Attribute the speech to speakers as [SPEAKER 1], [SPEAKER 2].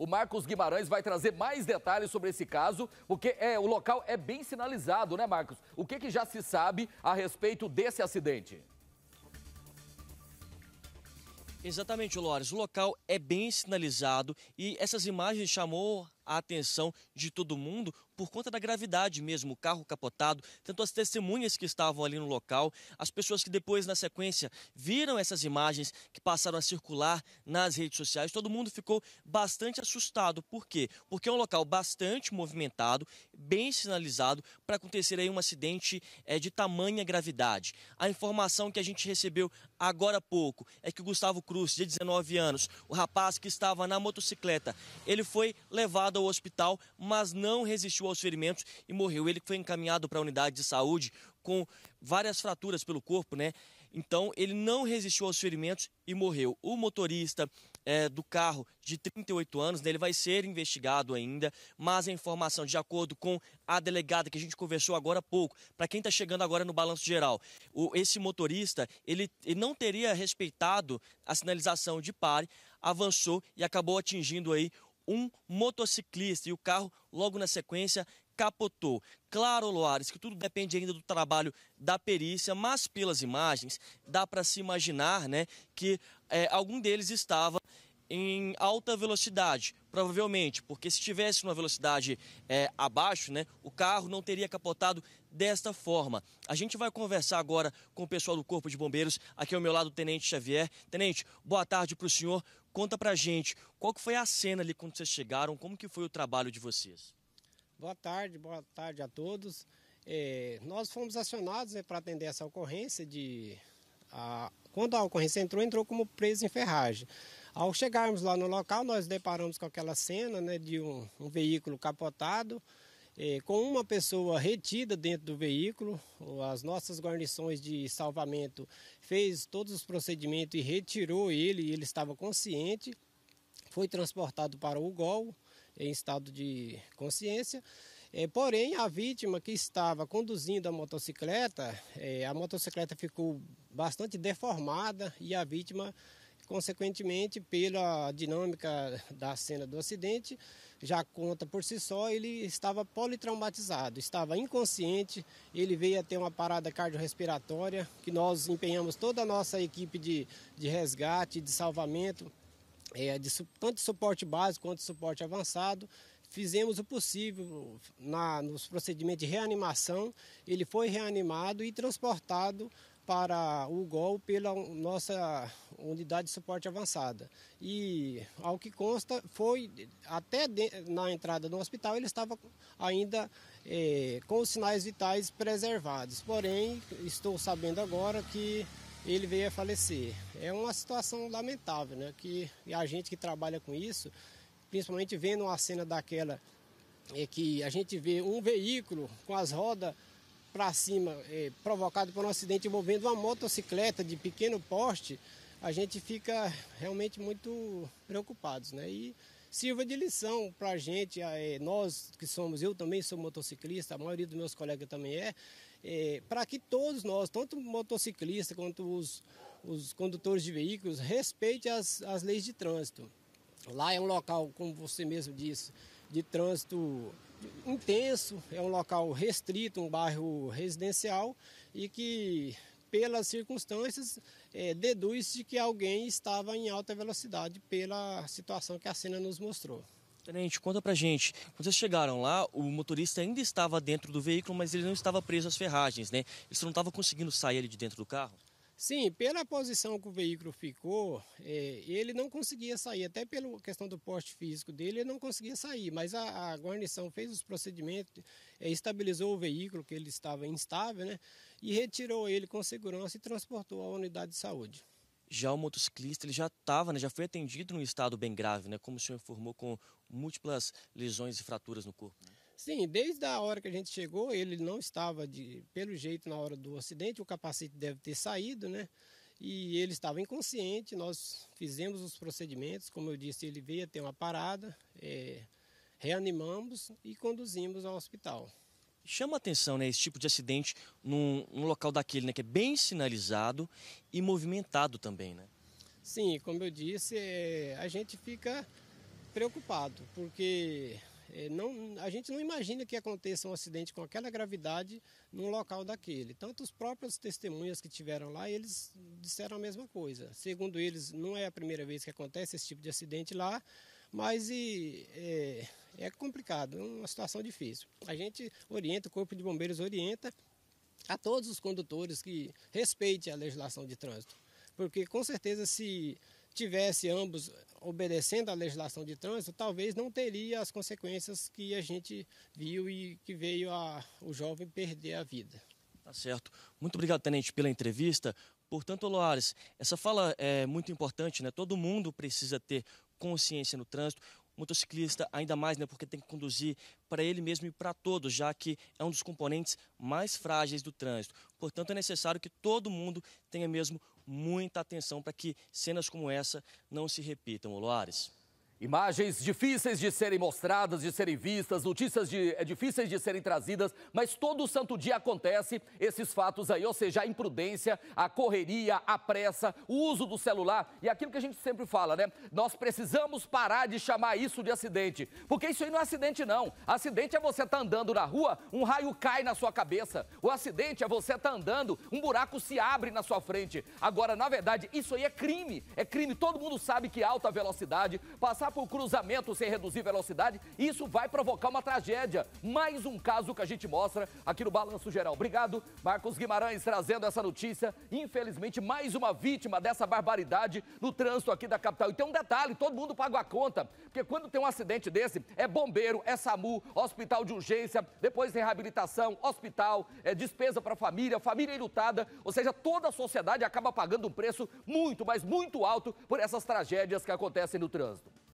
[SPEAKER 1] O Marcos Guimarães vai trazer mais detalhes sobre esse caso, porque é, o local é bem sinalizado, né, Marcos? O que, que já se sabe a respeito desse acidente?
[SPEAKER 2] Exatamente, Lores. O local é bem sinalizado e essas imagens chamou a atenção de todo mundo por conta da gravidade mesmo, o carro capotado, tanto as testemunhas que estavam ali no local, as pessoas que depois na sequência viram essas imagens que passaram a circular nas redes sociais, todo mundo ficou bastante assustado. Por quê? Porque é um local bastante movimentado, bem sinalizado para acontecer aí um acidente é, de tamanha gravidade. A informação que a gente recebeu agora há pouco é que o Gustavo Cruz, de 19 anos, o rapaz que estava na motocicleta, ele foi levado ao hospital, mas não resistiu aos ferimentos e morreu. Ele foi encaminhado para a unidade de saúde com várias fraturas pelo corpo, né? Então, ele não resistiu aos ferimentos e morreu. O motorista é, do carro, de 38 anos, né, ele vai ser investigado ainda, mas a informação, de acordo com a delegada que a gente conversou agora há pouco, para quem está chegando agora no balanço geral, o, esse motorista, ele, ele não teria respeitado a sinalização de pare, avançou e acabou atingindo aí um motociclista e o carro, logo na sequência, capotou. Claro, Loares, que tudo depende ainda do trabalho da perícia, mas pelas imagens dá para se imaginar né, que é, algum deles estava em alta velocidade, provavelmente, porque se estivesse numa velocidade é, abaixo, né, o carro não teria capotado desta forma. A gente vai conversar agora com o pessoal do Corpo de Bombeiros, aqui ao meu lado o Tenente Xavier. Tenente, boa tarde para o senhor. Conta para a gente, qual que foi a cena ali quando vocês chegaram, como que foi o trabalho de vocês?
[SPEAKER 3] Boa tarde, boa tarde a todos. É, nós fomos acionados né, para atender essa ocorrência de... A, quando a ocorrência entrou, entrou como preso em ferragem. Ao chegarmos lá no local, nós deparamos com aquela cena né, de um, um veículo capotado, é, com uma pessoa retida dentro do veículo, as nossas guarnições de salvamento fez todos os procedimentos e retirou ele, ele estava consciente, foi transportado para o GOL em estado de consciência. É, porém, a vítima que estava conduzindo a motocicleta, é, a motocicleta ficou bastante deformada e a vítima consequentemente, pela dinâmica da cena do acidente, já conta por si só, ele estava politraumatizado, estava inconsciente, ele veio a ter uma parada cardiorrespiratória, que nós empenhamos toda a nossa equipe de, de resgate, de salvamento, é, de, tanto de suporte básico quanto de suporte avançado, fizemos o possível na, nos procedimentos de reanimação. Ele foi reanimado e transportado para o GOL pela nossa unidade de suporte avançada. E, ao que consta, foi até de, na entrada do hospital ele estava ainda é, com os sinais vitais preservados. Porém, estou sabendo agora que ele veio a falecer. É uma situação lamentável, né? Que a gente que trabalha com isso, principalmente vendo uma cena daquela é que a gente vê um veículo com as rodas para cima, eh, provocado por um acidente envolvendo uma motocicleta de pequeno porte, a gente fica realmente muito preocupados, né? E sirva de lição para a gente, é, nós que somos, eu também sou motociclista, a maioria dos meus colegas também é, é para que todos nós, tanto motociclistas quanto os, os condutores de veículos, respeitem as, as leis de trânsito. Lá é um local, como você mesmo disse, de trânsito intenso, é um local restrito, um bairro residencial e que pelas circunstâncias, é, deduz-se que alguém estava em alta velocidade pela situação que a cena nos mostrou.
[SPEAKER 2] Tenente, conta pra gente. Quando vocês chegaram lá, o motorista ainda estava dentro do veículo, mas ele não estava preso às ferragens, né? Ele não estava conseguindo sair ele de dentro do carro?
[SPEAKER 3] Sim, pela posição que o veículo ficou, é, ele não conseguia sair, até pela questão do porte físico dele, ele não conseguia sair, mas a, a guarnição fez os procedimentos, é, estabilizou o veículo, que ele estava instável, né? e retirou ele com segurança e transportou à unidade de saúde.
[SPEAKER 2] Já o motociclista ele já estava, né, já foi atendido num estado bem grave, né, como o senhor informou, com múltiplas lesões e fraturas no corpo.
[SPEAKER 3] Sim, desde a hora que a gente chegou, ele não estava, de, pelo jeito, na hora do acidente, o capacete deve ter saído, né? E ele estava inconsciente, nós fizemos os procedimentos, como eu disse, ele veio ter uma parada, é, reanimamos e conduzimos ao hospital chama atenção né,
[SPEAKER 2] esse tipo de acidente num, num, local daquele, né, que é bem sinalizado e movimentado também, né?
[SPEAKER 3] Sim, como eu disse, é, a gente fica preocupado, porque é, não, a gente não imagina que aconteça um acidente com aquela gravidade num local daquele. Tanto os próprios testemunhas que tiveram lá, eles disseram a mesma coisa. Segundo eles, não é a primeira vez que acontece esse tipo de acidente lá, mas e, é, é complicado, é uma situação difícil. A gente orienta, o Corpo de Bombeiros orienta a todos os condutores que respeitem a legislação de trânsito. Porque com certeza se tivesse ambos obedecendo à legislação de trânsito, talvez não teria as consequências que a gente viu e que veio a, o jovem perder a vida. Tá certo.
[SPEAKER 2] Muito obrigado, Tenente, pela entrevista. Portanto, Loares, essa fala é muito importante, né? Todo mundo precisa ter consciência no trânsito motociclista ainda mais, né, porque tem que conduzir para ele mesmo e para todos, já que é um dos componentes mais frágeis do trânsito. Portanto, é necessário que todo mundo tenha mesmo muita
[SPEAKER 1] atenção para que cenas como essa não se repitam, Oloares. Imagens difíceis de serem mostradas, de serem vistas, notícias de, é, difíceis de serem trazidas, mas todo santo dia acontece esses fatos aí, ou seja, a imprudência, a correria, a pressa, o uso do celular e aquilo que a gente sempre fala, né? Nós precisamos parar de chamar isso de acidente, porque isso aí não é acidente não. Acidente é você estar tá andando na rua, um raio cai na sua cabeça. O acidente é você estar tá andando, um buraco se abre na sua frente. Agora, na verdade, isso aí é crime, é crime. Todo mundo sabe que é alta velocidade, passar deixar o cruzamento sem reduzir velocidade, isso vai provocar uma tragédia. Mais um caso que a gente mostra aqui no Balanço Geral. Obrigado, Marcos Guimarães, trazendo essa notícia. Infelizmente, mais uma vítima dessa barbaridade no trânsito aqui da capital. E tem um detalhe, todo mundo paga a conta, porque quando tem um acidente desse, é bombeiro, é SAMU, hospital de urgência, depois reabilitação, hospital, é despesa para a família, família enlutada, ou seja, toda a sociedade acaba pagando um preço muito, mas muito alto por essas tragédias que acontecem no trânsito.